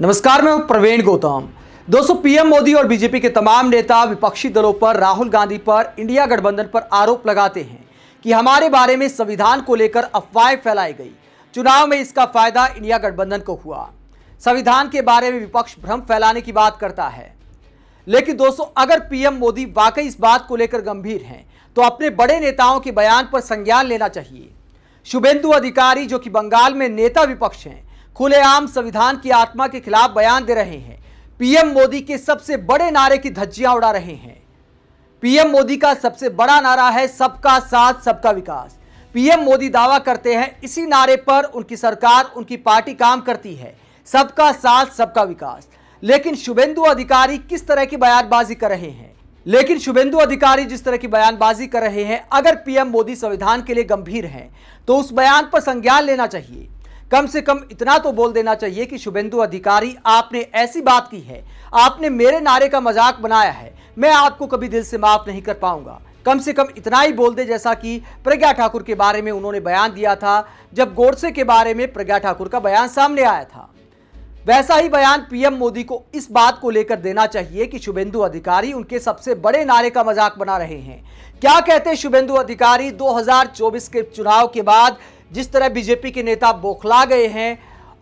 नमस्कार मैं प्रवीण गौतम दोस्तों पीएम मोदी और बीजेपी के तमाम नेता विपक्षी दलों पर राहुल गांधी पर इंडिया गठबंधन पर आरोप लगाते हैं कि हमारे बारे में संविधान को लेकर अफवाहें फैलाई गई चुनाव में इसका फायदा इंडिया गठबंधन को हुआ संविधान के बारे में विपक्ष भ्रम फैलाने की बात करता है लेकिन दोस्तों अगर पीएम मोदी वाकई इस बात को लेकर गंभीर हैं तो अपने बड़े नेताओं के बयान पर संज्ञान लेना चाहिए शुभेंदु अधिकारी जो कि बंगाल में नेता विपक्ष हैं खुलेआम संविधान की आत्मा के खिलाफ बयान दे रहे हैं पीएम मोदी के सबसे बड़े नारे की धज्जियां उड़ा रहे हैं पीएम मोदी का सबसे बड़ा नारा है सबका साथ सबका विकास पीएम मोदी दावा करते हैं इसी नारे पर उनकी सरकार उनकी पार्टी काम करती है सबका साथ सबका विकास लेकिन शुभेंदु अधिकारी किस तरह की बयानबाजी कर रहे हैं लेकिन शुभेंदु अधिकारी जिस तरह की बयानबाजी कर रहे हैं अगर पीएम मोदी संविधान के लिए गंभीर हैं तो उस बयान पर संज्ञान लेना चाहिए कम से कम इतना तो बोल देना चाहिए कि शुभेंदु अधिकारी आपने ऐसी बात की है आपने मेरे नारे का मजाक बनाया है मैं आपको कभी दिल से माफ नहीं कर पाऊंगा कम से कम इतना ही बोल दे जैसा कि प्रज्ञा ठाकुर के बारे में उन्होंने बयान दिया था जब गोडसे के बारे में प्रज्ञा ठाकुर का बयान सामने आया था वैसा ही बयान पीएम मोदी को इस बात को लेकर देना चाहिए कि शुभेंदु अधिकारी उनके सबसे बड़े नारे का मजाक बना रहे हैं क्या कहते शुभेंदु अधिकारी 2024 के चुनाव के बाद जिस तरह बीजेपी के नेता बौखला गए हैं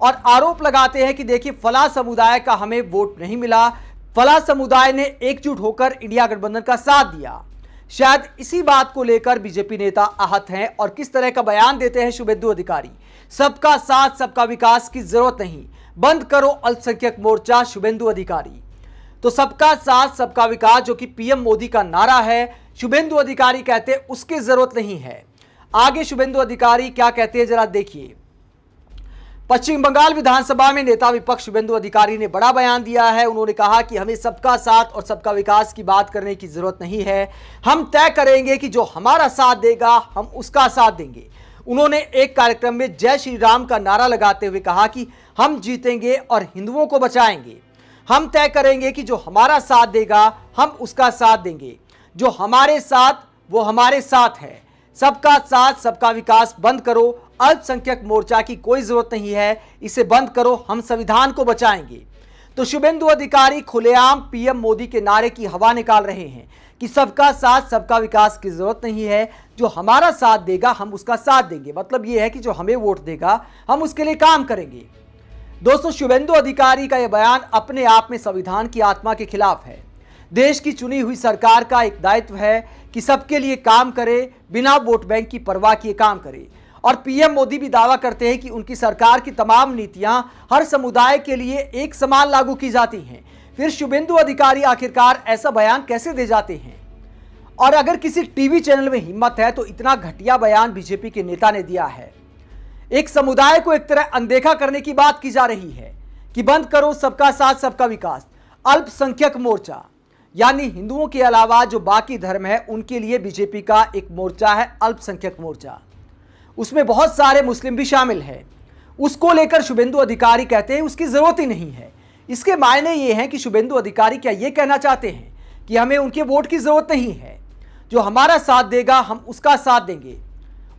और आरोप लगाते हैं कि देखिए फला समुदाय का हमें वोट नहीं मिला फला समुदाय ने एकजुट होकर इंडिया गठबंधन का साथ दिया शायद इसी बात को लेकर बीजेपी नेता आहत हैं और किस तरह का बयान देते हैं शुभेंदु अधिकारी सबका साथ सबका विकास की जरूरत नहीं बंद करो अल्पसंख्यक मोर्चा शुभेंदु अधिकारी तो सबका साथ सबका विकास जो कि पीएम मोदी का नारा है शुभेंदु अधिकारी कहते उसकी जरूरत नहीं है आगे शुभेंदु अधिकारी क्या कहते हैं जरा देखिए पश्चिम बंगाल विधानसभा में नेता विपक्ष शुभेंदु अधिकारी ने बड़ा बयान दिया है उन्होंने कहा कि हमें सबका साथ और सबका विकास की बात करने की जरूरत नहीं है हम तय करेंगे कि जो हमारा साथ देगा हम उसका साथ देंगे उन्होंने एक कार्यक्रम में जय श्री राम का नारा लगाते हुए कहा कि हम जीतेंगे और हिंदुओं को बचाएंगे हम तय करेंगे कि जो हमारा साथ देगा हम उसका साथ देंगे जो हमारे साथ वो हमारे साथ है सबका साथ सबका विकास बंद करो अल्पसंख्यक मोर्चा की कोई जरूरत नहीं है इसे बंद करो हम संविधान को बचाएंगे तो शुभेंदु अधिकारी खुलेआम पीएम मोदी के नारे की हवा निकाल रहे हैं कि सबका साथ सबका विकास की जरूरत नहीं है जो हमारा साथ देगा हम उसका साथ देंगे मतलब ये है कि जो हमें वोट देगा हम उसके लिए काम करेंगे दोस्तों शुभेंदु अधिकारी का यह बयान अपने आप में संविधान की आत्मा के खिलाफ है देश की चुनी हुई सरकार का एक दायित्व है कि सबके लिए काम करे बिना वोट बैंक की परवाह किए काम करे और पीएम मोदी भी दावा करते हैं कि उनकी सरकार की तमाम नीतियां हर समुदाय के लिए एक समान लागू की जाती हैं फिर शुभेंदु अधिकारी आखिरकार ऐसा बयान कैसे दे जाते हैं और अगर किसी टीवी चैनल में हिम्मत है तो इतना घटिया बयान बीजेपी के नेता ने दिया है एक समुदाय को एक तरह अनदेखा करने की बात की जा रही है कि बंद करो सबका साथ सबका विकास अल्पसंख्यक मोर्चा यानी हिंदुओं के अलावा जो बाकी धर्म है उनके लिए बीजेपी का एक मोर्चा है अल्पसंख्यक मोर्चा उसमें बहुत सारे मुस्लिम भी शामिल हैं उसको लेकर शुभेंदु अधिकारी कहते हैं उसकी ज़रूरत ही नहीं है इसके मायने ये हैं कि शुभेंदु अधिकारी क्या ये कहना चाहते हैं कि हमें उनके वोट की ज़रूरत नहीं है जो हमारा साथ देगा हम उसका साथ देंगे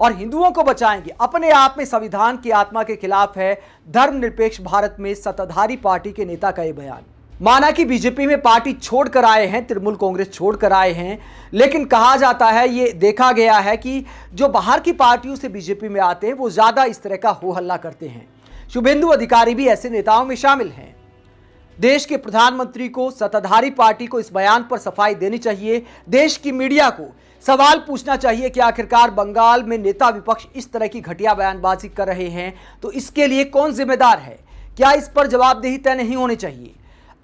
और हिंदुओं को बचाएंगे अपने आप में संविधान की आत्मा के खिलाफ है धर्मनिरपेक्ष भारत में सत्ताधारी पार्टी के नेता का ये बयान माना कि बीजेपी में पार्टी छोड़कर आए हैं तृणमूल कांग्रेस छोड़कर आए हैं लेकिन कहा जाता है ये देखा गया है कि जो बाहर की पार्टियों से बीजेपी में आते हैं वो ज़्यादा इस तरह का हो हल्ला करते हैं शुभेंदु अधिकारी भी ऐसे नेताओं में शामिल हैं देश के प्रधानमंत्री को सत्ताधारी पार्टी को इस बयान पर सफाई देनी चाहिए देश की मीडिया को सवाल पूछना चाहिए कि आखिरकार बंगाल में नेता विपक्ष इस तरह की घटिया बयानबाजी कर रहे हैं तो इसके लिए कौन जिम्मेदार है क्या इस पर जवाबदेही तय नहीं होनी चाहिए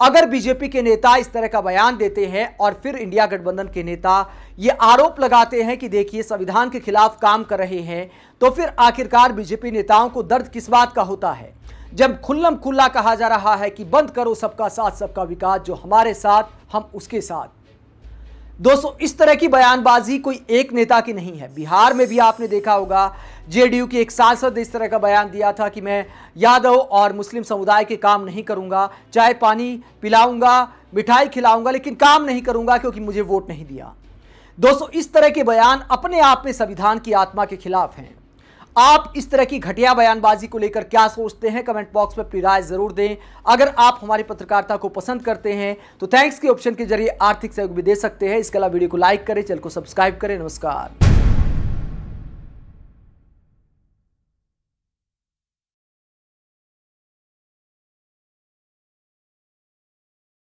अगर बीजेपी के नेता इस तरह का बयान देते हैं और फिर इंडिया गठबंधन के नेता ये आरोप लगाते हैं कि देखिए संविधान के खिलाफ काम कर रहे हैं तो फिर आखिरकार बीजेपी नेताओं को दर्द किस बात का होता है जब खुल्लम खुल्ला कहा जा रहा है कि बंद करो सबका साथ सबका विकास जो हमारे साथ हम उसके साथ दोस्तों इस तरह की बयानबाजी कोई एक नेता की नहीं है बिहार में भी आपने देखा होगा जेडीयू की एक सांसद इस तरह का बयान दिया था कि मैं यादव और मुस्लिम समुदाय के काम नहीं करूंगा चाय पानी पिलाऊंगा मिठाई खिलाऊंगा लेकिन काम नहीं करूंगा क्योंकि मुझे वोट नहीं दिया दोस्तों इस तरह के बयान अपने आप में संविधान की आत्मा के खिलाफ हैं आप इस तरह की घटिया बयानबाजी को लेकर क्या सोचते हैं कमेंट बॉक्स में अपनी राय जरूर दें अगर आप हमारी पत्रकारिता को पसंद करते हैं तो थैंक्स के ऑप्शन के जरिए आर्थिक सहयोग भी दे सकते हैं इसके अलावा वीडियो को लाइक करें चैनल को सब्सक्राइब करें नमस्कार